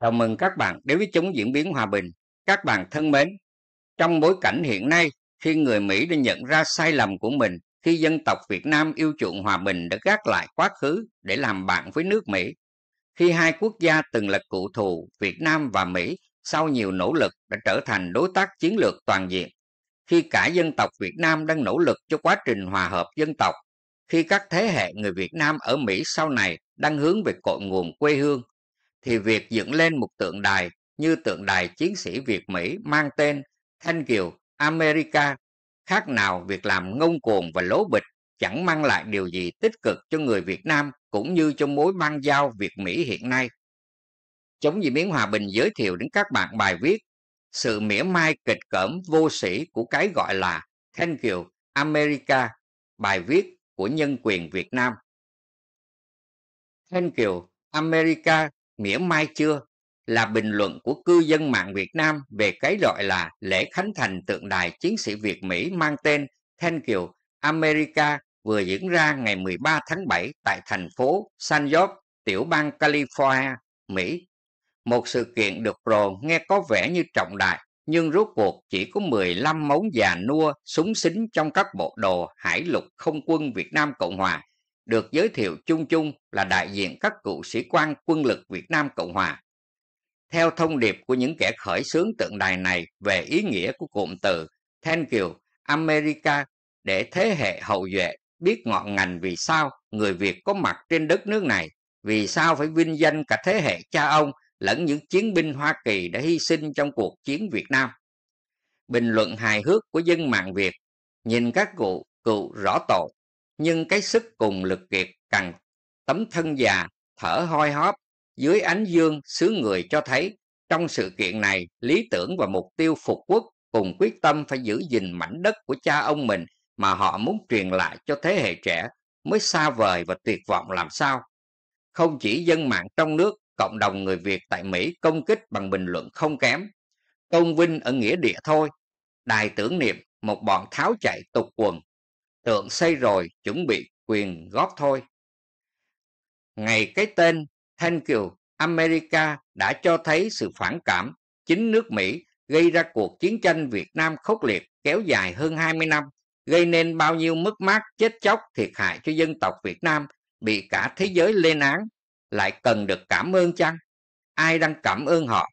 Chào mừng các bạn đến với chúng diễn biến hòa bình. Các bạn thân mến, trong bối cảnh hiện nay, khi người Mỹ đã nhận ra sai lầm của mình khi dân tộc Việt Nam yêu chuộng hòa bình đã gác lại quá khứ để làm bạn với nước Mỹ. Khi hai quốc gia từng là cụ thù Việt Nam và Mỹ sau nhiều nỗ lực đã trở thành đối tác chiến lược toàn diện. Khi cả dân tộc Việt Nam đang nỗ lực cho quá trình hòa hợp dân tộc, khi các thế hệ người Việt Nam ở Mỹ sau này đang hướng về cội nguồn quê hương thì việc dựng lên một tượng đài như tượng đài chiến sĩ Việt Mỹ mang tên Thanh Kiều America khác nào việc làm ngông cuồng và lố bịch chẳng mang lại điều gì tích cực cho người Việt Nam cũng như cho mối mang giao Việt Mỹ hiện nay. Chống diễn biến hòa bình giới thiệu đến các bạn bài viết sự mỉa mai kịch cỡm vô sĩ của cái gọi là Thanh Kiều America, bài viết của nhân quyền Việt Nam. Thanh Kiều America mỉa mai chưa là bình luận của cư dân mạng Việt Nam về cái gọi là lễ khánh thành tượng đài chiến sĩ Việt Mỹ mang tên Thank you America vừa diễn ra ngày 13 tháng 7 tại thành phố San Jose, tiểu bang California, Mỹ. Một sự kiện được rồ nghe có vẻ như trọng đại, nhưng rốt cuộc chỉ có 15 móng già nua súng xính trong các bộ đồ hải lục không quân Việt Nam Cộng Hòa được giới thiệu chung chung là đại diện các cựu sĩ quan quân lực Việt Nam Cộng Hòa. Theo thông điệp của những kẻ khởi xướng tượng đài này về ý nghĩa của cụm từ Thank you America để thế hệ hậu duệ biết ngọn ngành vì sao người Việt có mặt trên đất nước này, vì sao phải vinh danh cả thế hệ cha ông lẫn những chiến binh Hoa Kỳ đã hy sinh trong cuộc chiến Việt Nam. Bình luận hài hước của dân mạng Việt nhìn các cụ cựu rõ tội nhưng cái sức cùng lực kiệt cằn tấm thân già thở hoi hóp dưới ánh dương xứ người cho thấy trong sự kiện này lý tưởng và mục tiêu phục quốc cùng quyết tâm phải giữ gìn mảnh đất của cha ông mình mà họ muốn truyền lại cho thế hệ trẻ mới xa vời và tuyệt vọng làm sao không chỉ dân mạng trong nước cộng đồng người việt tại mỹ công kích bằng bình luận không kém tôn vinh ở nghĩa địa thôi đài tưởng niệm một bọn tháo chạy tục quần tượng xây rồi chuẩn bị quyền góp thôi. Ngày cái tên Thank you America đã cho thấy sự phản cảm chính nước Mỹ gây ra cuộc chiến tranh Việt Nam khốc liệt kéo dài hơn 20 năm, gây nên bao nhiêu mất mát, chết chóc, thiệt hại cho dân tộc Việt Nam bị cả thế giới lên án, lại cần được cảm ơn chăng? Ai đang cảm ơn họ?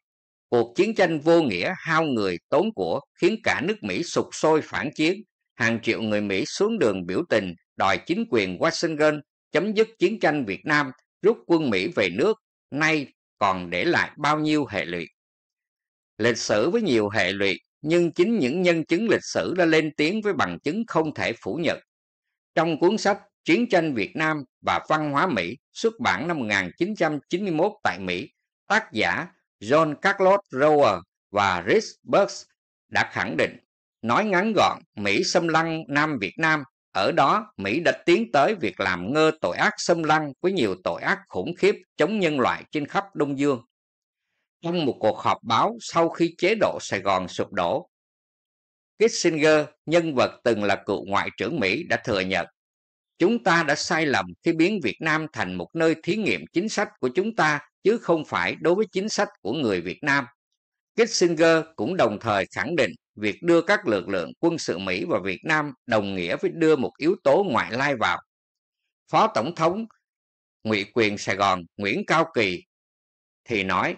Cuộc chiến tranh vô nghĩa, hao người, tốn của khiến cả nước Mỹ sụp sôi phản chiến, hàng triệu người Mỹ xuống đường biểu tình đòi chính quyền Washington chấm dứt chiến tranh Việt Nam, rút quân Mỹ về nước, nay còn để lại bao nhiêu hệ lụy. Lịch sử với nhiều hệ lụy, nhưng chính những nhân chứng lịch sử đã lên tiếng với bằng chứng không thể phủ nhận. Trong cuốn sách Chiến tranh Việt Nam và Văn hóa Mỹ xuất bản năm 1991 tại Mỹ, tác giả John Carlos Rower và Rich Burks đã khẳng định Nói ngắn gọn, Mỹ xâm lăng Nam Việt Nam, ở đó Mỹ đã tiến tới việc làm ngơ tội ác xâm lăng với nhiều tội ác khủng khiếp chống nhân loại trên khắp Đông Dương. Trong một cuộc họp báo sau khi chế độ Sài Gòn sụp đổ, Kissinger, nhân vật từng là cựu ngoại trưởng Mỹ đã thừa nhận Chúng ta đã sai lầm khi biến Việt Nam thành một nơi thí nghiệm chính sách của chúng ta chứ không phải đối với chính sách của người Việt Nam. Kissinger cũng đồng thời khẳng định việc đưa các lực lượng quân sự Mỹ vào Việt Nam đồng nghĩa với đưa một yếu tố ngoại lai vào. Phó Tổng thống Ngụy quyền Sài Gòn Nguyễn Cao Kỳ thì nói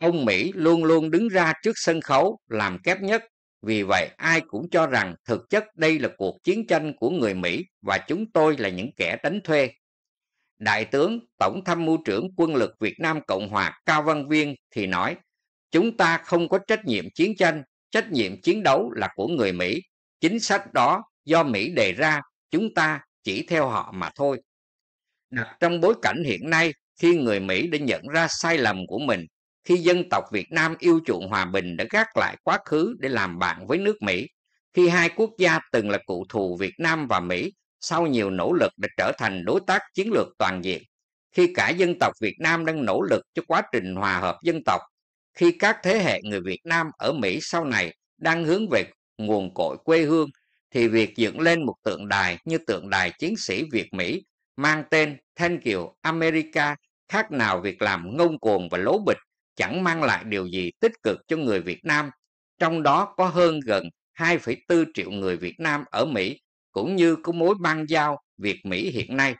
ông Mỹ luôn luôn đứng ra trước sân khấu làm kép nhất vì vậy ai cũng cho rằng thực chất đây là cuộc chiến tranh của người Mỹ và chúng tôi là những kẻ đánh thuê. Đại tướng Tổng tham mưu trưởng quân lực Việt Nam Cộng hòa Cao Văn Viên thì nói chúng ta không có trách nhiệm chiến tranh trách nhiệm chiến đấu là của người mỹ chính sách đó do mỹ đề ra chúng ta chỉ theo họ mà thôi đặt trong bối cảnh hiện nay khi người mỹ đã nhận ra sai lầm của mình khi dân tộc việt nam yêu chuộng hòa bình đã gác lại quá khứ để làm bạn với nước mỹ khi hai quốc gia từng là cụ thù việt nam và mỹ sau nhiều nỗ lực đã trở thành đối tác chiến lược toàn diện khi cả dân tộc việt nam đang nỗ lực cho quá trình hòa hợp dân tộc khi các thế hệ người Việt Nam ở Mỹ sau này đang hướng về nguồn cội quê hương thì việc dựng lên một tượng đài như tượng đài chiến sĩ Việt Mỹ mang tên Thanh Kiều America khác nào việc làm ngông cuồng và lố bịch chẳng mang lại điều gì tích cực cho người Việt Nam. Trong đó có hơn gần 2,4 triệu người Việt Nam ở Mỹ cũng như có mối bang giao Việt Mỹ hiện nay.